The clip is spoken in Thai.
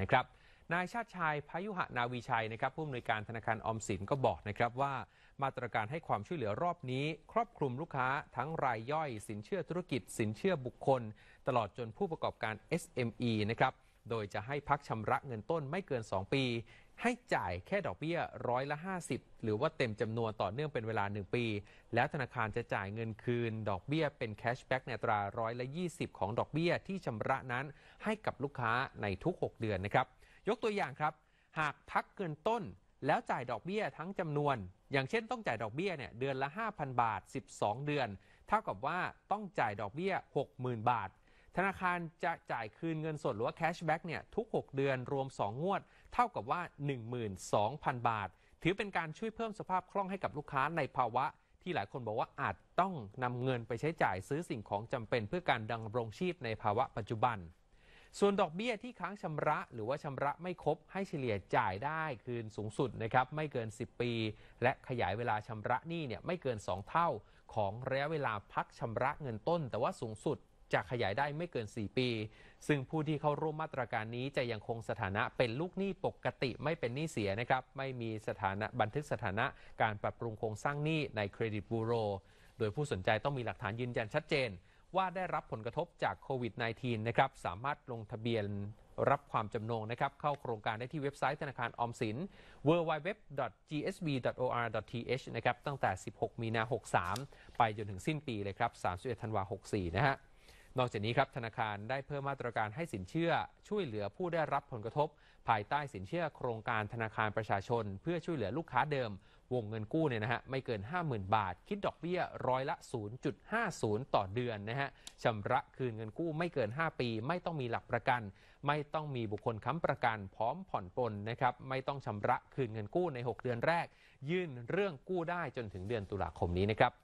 นะครับ นายชาติชายพายุหะนาวีชัยนะครับผู้อำนวยการธนาคารออมสินก็บอกนะครับว่ามาตรการให้ความช่วยเหลือรอบนี้ครอบคลุมลูกค้าทั้งรายย่อยสินเชื่อธุรกิจ สินเชื่อบุคคล ตลอดจนผู้ประกอบการ SME นะครับโดยจะให้พักชำระเงินต้นไม่เกิน 2 ปี ให้จ่ายแค่ดอกเบี้ยร้อยละ 50 หรือว่าเต็มจำนวนต่อเนื่องเป็นเวลา 1 ปี แล้วธนาคารจะจ่ายเงินคืนดอกเบี้ยเป็นแคชแบ็กในตราร้อยละ20 ของดอกเบี้ยที่ชำระนั้นให้กับลูกค้าในทุก 6 เดือนนะครับ ยกตัวอย่างครับ หากพักเงินต้นแล้วจ่ายดอกเบี้ยทั้งจำนวน อย่างเช่นต้องจ่ายดอกเบี้ยเนี่ยเดือนละ5,000 บาท 12 เดือน เท่ากับว่าต้องจ่ายดอกเบี้ย60,000 บาทธนาคารจะจ่ายคืนเงินสดหรือว่าแคชแบ็กเนี่ยทุก 6 เดือนรวม 2 งวดเท่ากับว่า 12,000 บาท ถือเป็นการช่วยเพิ่มสภาพคล่องให้กับลูกค้าในภาวะที่หลายคนบอกว่าอาจต้องนำเงินไปใช้จ่ายซื้อสิ่งของจำเป็นเพื่อการดังรงชีพในภาวะปัจจุบัน ส่วนดอกเบี้ยที่ค้างชำระหรือว่าชำระไม่ครบให้เฉลี่ยจ่ายได้คืนสูงสุดนะครับไม่เกิน 10 ปี และขยายเวลาชำระหนี้เนี่ยไม่เกิน 2 เท่า ของระยะเวลาพักชำระเงินต้น แต่ว่าสูงสุดจะขยายได้ไม่เกิน 4 ปี ซึ่งผู้ที่เข้าร่วมมาตรการนี้จะยังคงสถานะเป็นลูกหนี้ปกติไม่เป็นหนี้เสียนะครับ ไม่มีสถานะบันทึกสถานะการปรับปรุงโครงสร้างหนี้ในเครดิตบูโร โดยผู้สนใจต้องมีหลักฐานยืนยันชัดเจน ว่าได้รับผลกระทบจากโควิด -19 นะครับ สามารถลงทะเบียนรับความจำงนะครับ เข้าโครงการได้ที่เว็บไซต์ ธนาคารออมสิน www.gsb.or.th นะครับตั้งแต่ 16 มีนา63 ไปจนถึงสิ้นปีเลยครับ31ธันวา64นะฮะนอกจากนี้ครับธนาคารได้เพิ่มมาตรการให้สินเชื่อ ช่วยเหลือผู้ได้รับผลกระทบ ภายใต้สินเชื่อโครงการธนาคารประชาชน เพื่อช่วยเหลือลูกค้าเดิม วงเงินกู้เนี่ยนะฮะไม่เกิน 50,000 บาท คิดดอกเบี้ยร้อยละ 0.50 ต่อเดือนนะฮะชำระคืนเงินกู้ไม่เกิน 5 ปีไม่ต้องมีหลักประกัน ไม่ต้องมีบุคคลค้ำประกันพร้อมผ่อนปลนนะครับ ไม่ต้องชำระคืนเงินกู้ใน 6 เดือนแรก ยื่นเรื่องกู้ได้จนถึงเดือนตุลาคมนี้นะครับ